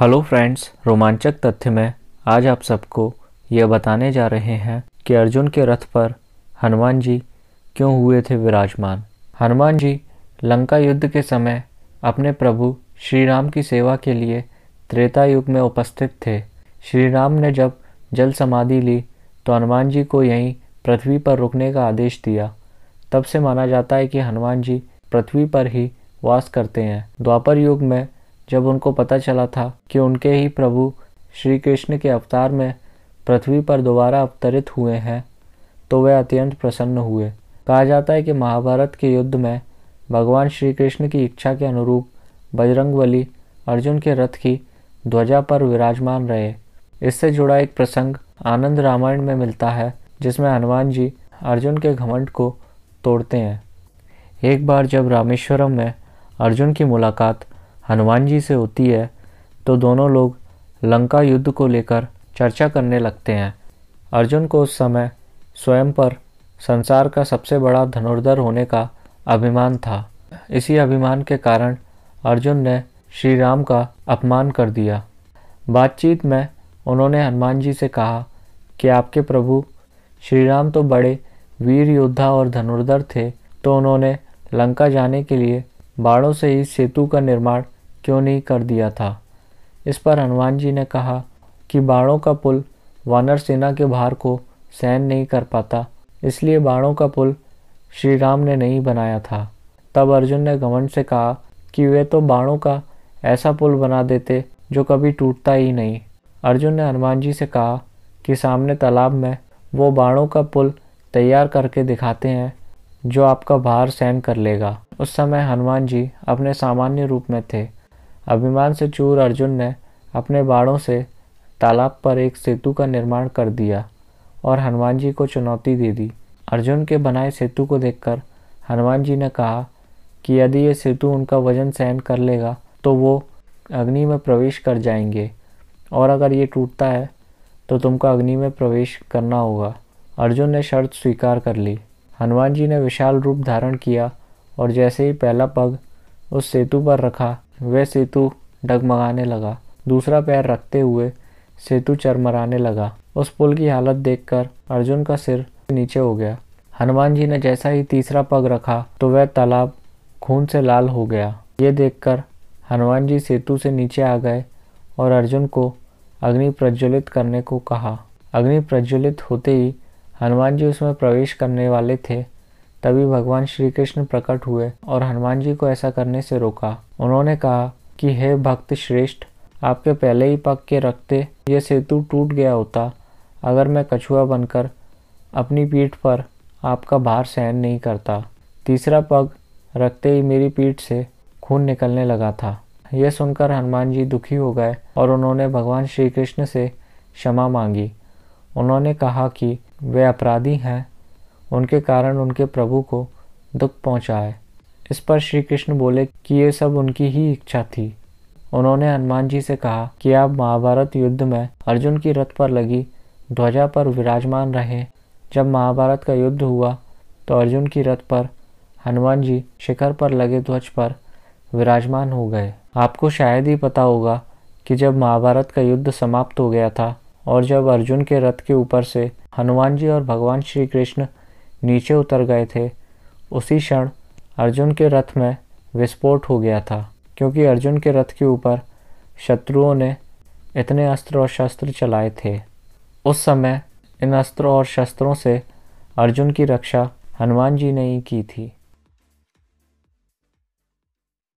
hello friends रोमांचक तथ्य में आज आप सबको यह बताने जा रहे हैं कि अर्जुन के रथ पर हनुमान जी क्यों हुए थे विराजमान हनुमान जी लंका युद्ध के समय अपने प्रभु श्री राम की सेवा के लिए त्रेता युग में उपस्थित थे श्री राम ने जब जल समाधि ली तो हनुमान जी को यहीं पृथ्वी पर रुकने का आदेश दिया तब से माना जाता है कि हनुमान जी पृथ्वी पर ही वास करते हैं द्वापर युग में जब उनको पता चला था कि उनके ही प्रभु श्री कृष्ण के अवतार में पृथ्वी पर दोबारा अवतरित हुए हैं तो वे अत्यंत प्रसन्न हुए कहा जाता है कि महाभारत के युद्ध में भगवान श्री कृष्ण की इच्छा के अनुरूप बजरंगबली अर्जुन के रथ की ध्वजा पर विराजमान रहे इससे जुड़ा एक प्रसंग आनंद रामायण में मिलता है जिसमें हनुमान जी अर्जुन के घमंड को तोड़ते हैं एक बार जब रामेश्वरम में अर्जुन की मुलाकात हनुमान जी से होती है तो दोनों लोग लंका युद्ध को लेकर चर्चा करने लगते हैं अर्जुन को उस समय स्वयं पर संसार का सबसे बड़ा धनुर्धर होने का अभिमान था इसी अभिमान के कारण अर्जुन ने श्री राम का अपमान कर दिया बातचीत में उन्होंने हनुमान जी से कहा कि आपके प्रभु श्री राम तो बड़े वीर योद्धा और धनुर्धर थे तो उन्होंने लंका जाने के लिए बाड़ों से ही सेतु का निर्माण क्यों नहीं कर दिया था इस पर हनुमान जी ने कहा कि बाणों का पुल वानर सेना के भार को सहन नहीं कर पाता इसलिए बाणों का पुल श्री राम ने नहीं बनाया था तब अर्जुन ने घमंड से कहा कि वे तो बाणों का ऐसा पुल बना देते जो कभी टूटता ही नहीं अर्जुन ने हनुमान जी से कहा कि सामने तालाब में वो बाणों का पुल तैयार करके दिखाते हैं जो आपका भार सहन कर लेगा उस समय हनुमान जी अपने सामान्य रूप में थे अभिमान से चूर अर्जुन ने अपने बाणों से तालाब पर एक सेतु का निर्माण कर दिया और हनुमान जी को चुनौती दे दी अर्जुन के बनाए सेतु को देखकर हनुमान जी ने कहा कि यदि ये सेतु उनका वजन सहन कर लेगा तो वो अग्नि में प्रवेश कर जाएंगे और अगर ये टूटता है तो तुमको अग्नि में प्रवेश करना होगा अर्जुन ने शर्त स्वीकार कर ली हनुमान जी ने विशाल रूप धारण किया और जैसे ही पहला पग उस सेतु पर रखा वह सेतु डगमगाने लगा दूसरा पैर रखते हुए सेतु चरमराने लगा उस पुल की हालत देखकर अर्जुन का सिर नीचे हो गया हनुमान जी ने जैसा ही तीसरा पग रखा तो वह तालाब खून से लाल हो गया ये देखकर हनुमान जी सेतु से नीचे आ गए और अर्जुन को अग्नि प्रज्वलित करने को कहा अग्नि प्रज्वलित होते ही हनुमान जी उसमें प्रवेश करने वाले थे तभी भगवान श्री कृष्ण प्रकट हुए और हनुमान जी को ऐसा करने से रोका उन्होंने कहा कि हे भक्त श्रेष्ठ आपके पहले ही पग के रखते यह सेतु टूट गया होता अगर मैं कछुआ बनकर अपनी पीठ पर आपका भार सहन नहीं करता तीसरा पग रखते ही मेरी पीठ से खून निकलने लगा था यह सुनकर हनुमान जी दुखी हो गए और उन्होंने भगवान श्री कृष्ण से क्षमा मांगी उन्होंने कहा कि वे अपराधी हैं उनके कारण उनके प्रभु को दुख पहुंचा है इस पर श्री कृष्ण बोले कि ये सब उनकी ही इच्छा थी उन्होंने हनुमान जी से कहा कि आप महाभारत युद्ध में अर्जुन की रथ पर लगी ध्वजा पर विराजमान रहे जब महाभारत का युद्ध हुआ तो अर्जुन की रथ पर हनुमान जी शिखर पर लगे ध्वज पर विराजमान हो गए आपको शायद ही पता होगा कि जब महाभारत का युद्ध समाप्त हो गया था और जब अर्जुन के रथ के ऊपर से हनुमान जी और भगवान श्री कृष्ण नीचे उतर गए थे उसी क्षण अर्जुन के रथ में विस्फोट हो गया था क्योंकि अर्जुन के रथ के ऊपर शत्रुओं ने इतने अस्त्र और शस्त्र चलाए थे उस समय इन अस्त्रों और शस्त्रों से अर्जुन की रक्षा हनुमान जी ने ही की थी